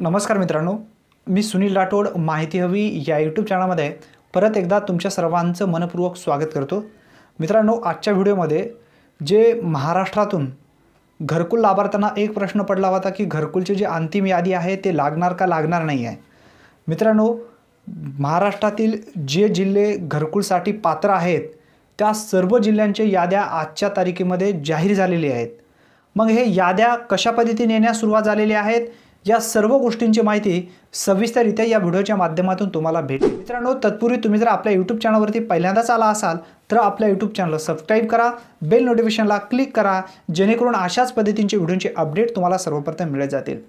नमस्कार मित्रांनो मी सुनील राठोड माहिती हवी या यूट्यूब चॅनलमध्ये परत एकदा तुमच्या सर्वांचं मनपूर्वक स्वागत करतो मित्रांनो आजच्या व्हिडिओमध्ये जे महाराष्ट्रातून घरकुल लाभार्थ्यांना एक प्रश्न पडला होता की घरकुलची जी अंतिम यादी आहे ते लागणार का लागणार नाही आहे मित्रांनो महाराष्ट्रातील जे जिल्हे घरकुलसाठी पात्र आहेत त्या सर्व जिल्ह्यांच्या याद्या आजच्या तारखेमध्ये जाहीर झालेल्या आहेत मग हे याद्या कशा पद्धतीने येण्यास सुरुवात झालेली आहेत या सर्व गोष्टींची माहिती सविस्तररित्या या व्हिडिओच्या माध्यमातून तुम्हाला भेटेल मित्रांनो तत्पूर्वी तुम्ही जर आपल्या यूट्यूब चॅनलवरती पहिल्यांदाच आला असाल तर आपल्या यूट्यूब चॅनल सबस्क्राईब करा बेल नोटिफिकेशनला क्लिक करा जेणेकरून अशाच पद्धतींचे व्हिडिओचे अपडेट तुम्हाला सर्वप्रथम मिळत जातील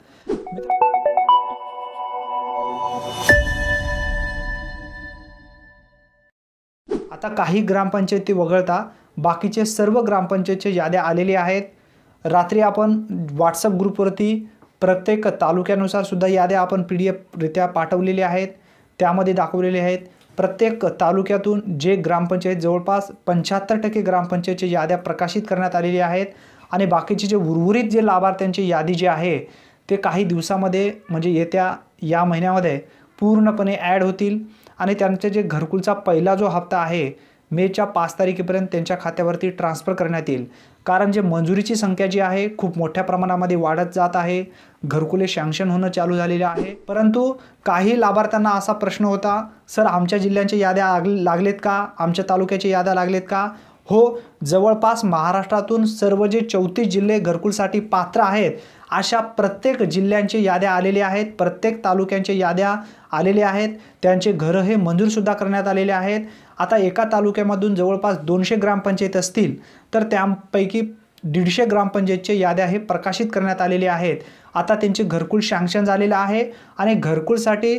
आता काही ग्रामपंचायती वगळता बाकीचे सर्व ग्रामपंचायतचे याद्या आलेल्या आहेत रात्री आपण व्हॉट्सअप ग्रुपवरती प्रत्येक तालुक्यानुसार सुद्धा याद्या आपण पी डी एफरित्या पाठवलेल्या आहेत त्यामध्ये दाखवलेले आहेत प्रत्येक तालुक्यातून जे ग्रामपंचायत जवळपास पंच्याहत्तर टक्के ग्रामपंचायतच्या याद्या प्रकाशित करण्यात आलेल्या आहेत आणि बाकीचे जे उर्वरित जे लाभार्थ्यांची यादी जी आहे ते काही दिवसामध्ये म्हणजे येत्या या महिन्यामध्ये पूर्णपणे ॲड होतील आणि त्यांचे जे घरकुलचा पहिला जो हप्ता आहे मेच्या पाच तारखेपर्यंत त्यांच्या खात्यावरती ट्रान्स्फर करण्यात येईल कारण जे मंजुरीची संख्या जी आहे खूप मोठ्या प्रमाणामध्ये वाढत जात आहे घरकुले शँक्शन होणं चालू झालेलं आहे परंतु काही लाभार्थ्यांना असा प्रश्न होता सर आमच्या जिल्ह्यांच्या याद्या लागलेत का आमच्या तालुक्याच्या याद्या लागलेत का हो जवळपास महाराष्ट्रातून सर्व जे चौतीस जिल्हे घरकुलसाठी पात्र आहेत अशा प्रत्येक जिल्ह्यांचे याद्या आलेल्या आहेत प्रत्येक तालुक्यांचे याद्या आलेल्या आहेत त्यांचे घरं हे मंजूरसुद्धा करण्यात आलेले आहेत आता एका तालुक्यामधून जवळपास दोनशे ग्रामपंचायत असतील तर त्यापैकी दीडशे ग्रामपंचायतचे याद्या हे प्रकाशित करण्यात आलेले आहेत आता त्यांचे घरकुल शँक्शन झालेलं आहे आणि घरकुलसाठी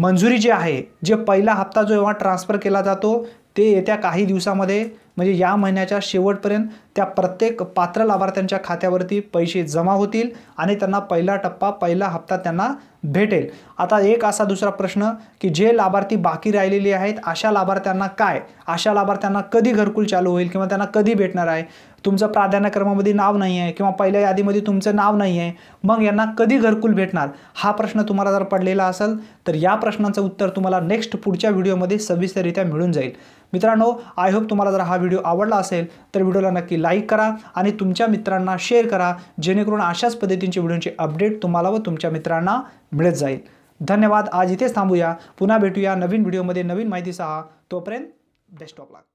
मंजुरी जी आहे जे पहिला हप्ता जो जेव्हा ट्रान्सफर केला जातो ते येत्या काही दिवसामध्ये म्हणजे या महिन्याच्या शेवटपर्यंत त्या प्रत्येक पात्र लाभार्थ्यांच्या खात्यावरती पैसे जमा होतील आणि त्यांना पहिला टप्पा पहिला हप्ता त्यांना भेटेल आता एक असा दुसरा प्रश्न की जे लाभार्थी बाकी राहिलेले आहेत अशा लाभार्थ्यांना काय अशा लाभार्थ्यांना कधी घरकुल चालू होईल किंवा त्यांना कधी भेटणार आहे तुमचं प्राधान्यक्रमामध्ये नाव नाही आहे किंवा पहिल्या यादीमध्ये तुमचं नाव नाही आहे मग यांना कधी घरकुल भेटणार हा प्रश्न तुम्हाला जर पडलेला असेल तर या प्रश्नाचं उत्तर तुम्हाला नेक्स्ट पुढच्या व्हिडिओमध्ये सविस्तररित्या मिळून जाईल मित्रांनो आय होप तुम्हाला जर हा व्हिडिओ आवडला असेल तर व्हिडिओला नक्की लाईक करा आणि तुमच्या मित्रांना शेअर करा जेणेकरून अशाच पद्धतींचे व्हिडिओचे अपडेट तुम्हाला व तुमच्या मित्रांना मिळत जाईल धन्यवाद आज इथेच थांबूया पुन्हा भेटूया नवीन व्हिडिओमध्ये नवीन माहितीसह तोपर्यंत बेस्ट ऑफ